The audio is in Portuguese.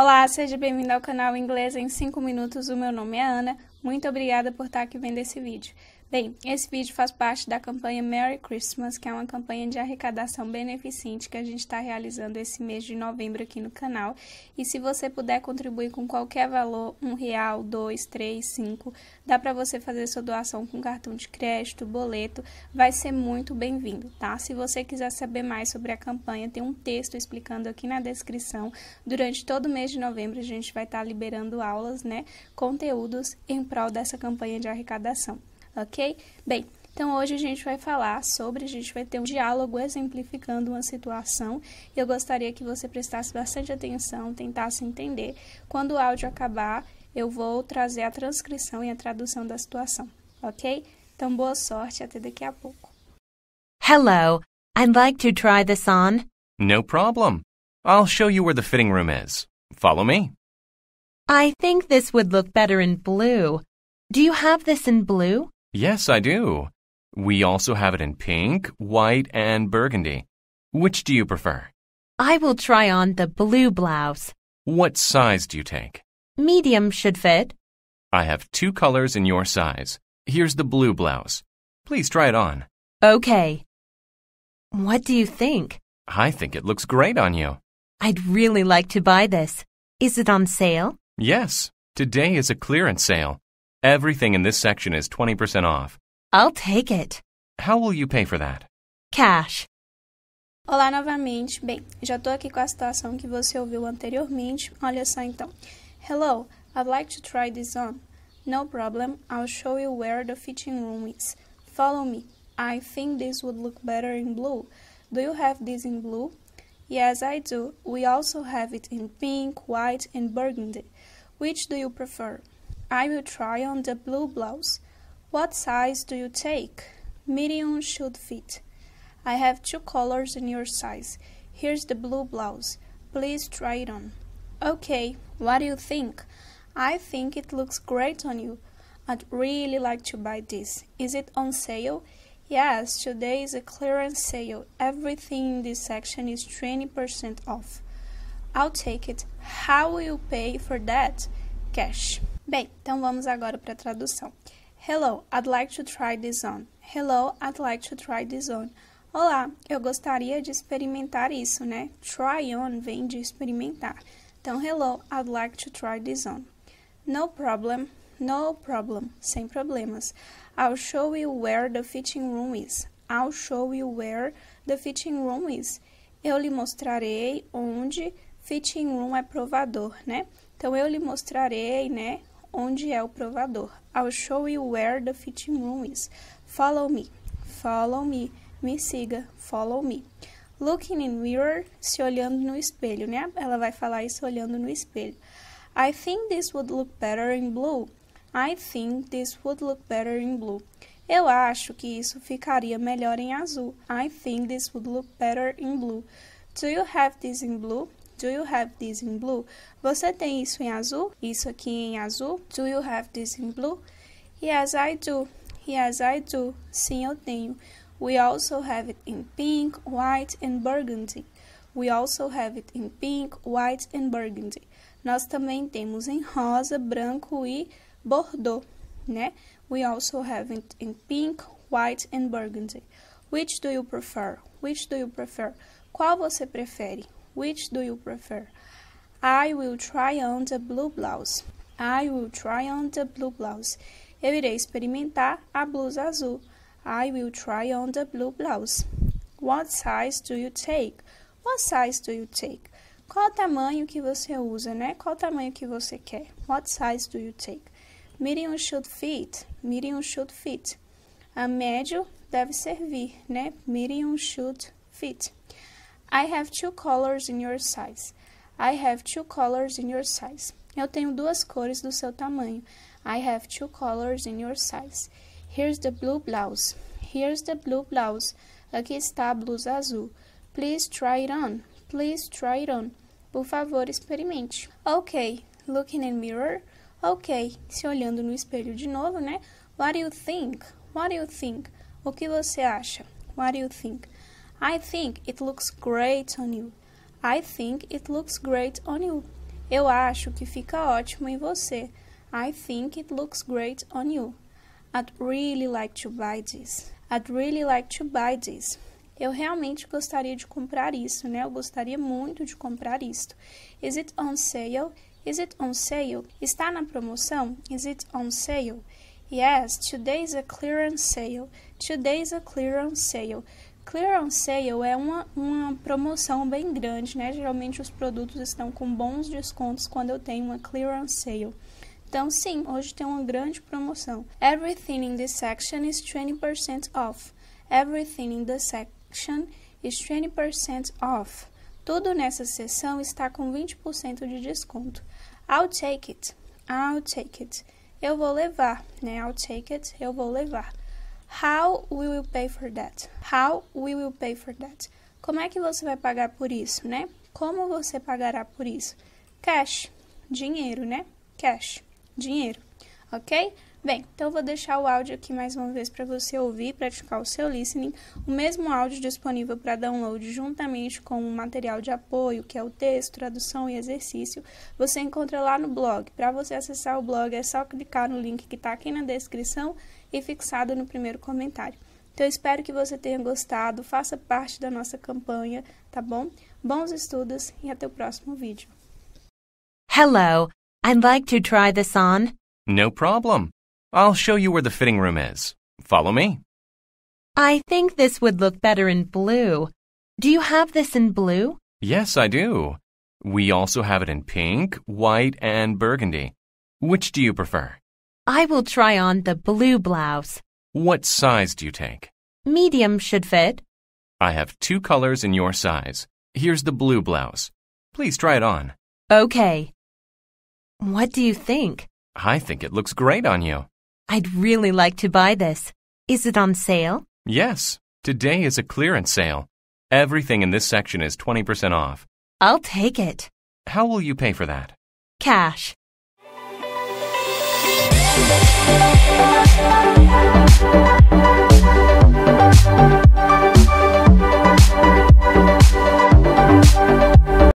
Olá, seja bem-vindo ao canal Inglês em 5 Minutos. O meu nome é Ana. Muito obrigada por estar aqui vendo esse vídeo. Bem, esse vídeo faz parte da campanha Merry Christmas, que é uma campanha de arrecadação beneficente que a gente está realizando esse mês de novembro aqui no canal. E se você puder contribuir com qualquer valor, um real, dois, três, cinco, dá para você fazer sua doação com cartão de crédito, boleto, vai ser muito bem-vindo, tá? Se você quiser saber mais sobre a campanha, tem um texto explicando aqui na descrição. Durante todo o mês de novembro a gente vai estar tá liberando aulas, né, conteúdos em prol dessa campanha de arrecadação ok? Bem, então hoje a gente vai falar sobre, a gente vai ter um diálogo exemplificando uma situação e eu gostaria que você prestasse bastante atenção, tentasse entender. Quando o áudio acabar, eu vou trazer a transcrição e a tradução da situação, ok? Então boa sorte, até daqui a pouco. Hello, I'd like to try this on. No problem. I'll show you where the fitting room is. Follow me. I think this would look better in blue. Do you have this in blue? Yes, I do. We also have it in pink, white, and burgundy. Which do you prefer? I will try on the blue blouse. What size do you take? Medium should fit. I have two colors in your size. Here's the blue blouse. Please try it on. Okay. What do you think? I think it looks great on you. I'd really like to buy this. Is it on sale? Yes. Today is a clearance sale. Everything in this section is 20% off. I'll take it. How will you pay for that? Cash. Olá novamente. Bem, já estou aqui com a situação que você ouviu anteriormente. Olha só então. Hello, I'd like to try this on. No problem, I'll show you where the fitting room is. Follow me. I think this would look better in blue. Do you have this in blue? Yes, I do. We also have it in pink, white, and burgundy. Which do you prefer? I will try on the blue blouse. What size do you take? Medium should fit. I have two colors in your size. Here's the blue blouse. Please try it on. Okay, what do you think? I think it looks great on you. I'd really like to buy this. Is it on sale? Yes, today is a clearance sale. Everything in this section is 20% off. I'll take it. How will you pay for that? Cash. Bem, então vamos agora para a tradução. Hello, I'd like to try this on. Hello, I'd like to try this on. Olá, eu gostaria de experimentar isso, né? Try on vem de experimentar. Então, hello, I'd like to try this on. No problem, no problem, sem problemas. I'll show you where the fitting room is. I'll show you where the fitting room is. Eu lhe mostrarei onde fitting room é provador, né? Então, eu lhe mostrarei, né? onde é o provador. I'll show you where the fitting room is. Follow me. Follow me. Me siga. Follow me. Looking in mirror, se olhando no espelho, né? Ela vai falar isso olhando no espelho. I think this would look better in blue. I think this would look better in blue. Eu acho que isso ficaria melhor em azul. I think this would look better in blue. Do you have this in blue? Do you have this in blue? Você tem isso em azul? Isso aqui em azul? Do you have this in blue? Yes, I do. Yes, I do. Sim, eu tenho. We also have it in pink, white and burgundy. We also have it in pink, white and burgundy. Nós também temos em rosa, branco e bordeaux, né? We also have it in pink, white and burgundy. Which do you prefer? Which do you prefer? Qual você prefere? Which do you prefer? I will try on the blue blouse. I will try on the blue blouse. Eu irei experimentar a blusa azul. I will try on the blue blouse. What size do you take? What size do you take? Qual o tamanho que você usa, né? Qual o tamanho que você quer? What size do you take? Medium should fit. Medium should fit. A médio deve servir, né? Medium should fit. I have two colors in your size. I have two colors in your size. Eu tenho duas cores do seu tamanho. I have two colors in your size. Here's the blue blouse. Here's the blue blouse. Aqui está a blusa azul. Please try it on. Please try it on. Por favor, experimente. Ok. Looking in mirror. Ok. Se olhando no espelho de novo, né? What do you think? What do you think? O que você acha? What do you think? I think it looks great on you. I think it looks great on you. Eu acho que fica ótimo em você. I think it looks great on you. I'd really like to buy this. I'd really like to buy this. Eu realmente gostaria de comprar isso, né? Eu gostaria muito de comprar isto. Is it on sale? Is it on sale? Está na promoção? Is it on sale? Yes, today's a clearance sale. Today a clearance sale. Clear on Sale é uma, uma promoção bem grande, né? Geralmente os produtos estão com bons descontos quando eu tenho uma Clear on Sale. Então, sim, hoje tem uma grande promoção. Everything in this section is 20% off. Everything in the section is 20% off. Tudo nessa seção está com 20% de desconto. I'll take it. I'll take it. Eu vou levar, né? I'll take it. Eu vou levar. How will you pay for that? How will you pay for that? Como é que você vai pagar por isso, né? Como você pagará por isso? Cash, dinheiro, né? Cash, dinheiro, ok? Bem, então vou deixar o áudio aqui mais uma vez para você ouvir e praticar o seu listening, o mesmo áudio disponível para download juntamente com o material de apoio, que é o texto, tradução e exercício, você encontra lá no blog. Para você acessar o blog é só clicar no link que está aqui na descrição e fixado no primeiro comentário. Então espero que você tenha gostado, faça parte da nossa campanha, tá bom? Bons estudos e até o próximo vídeo. Hello, I'd like to try this on. No problem. I'll show you where the fitting room is. Follow me. I think this would look better in blue. Do you have this in blue? Yes, I do. We also have it in pink, white, and burgundy. Which do you prefer? I will try on the blue blouse. What size do you take? Medium should fit. I have two colors in your size. Here's the blue blouse. Please try it on. Okay. What do you think? I think it looks great on you. I'd really like to buy this. Is it on sale? Yes. Today is a clearance sale. Everything in this section is 20% off. I'll take it. How will you pay for that? Cash. Thank you.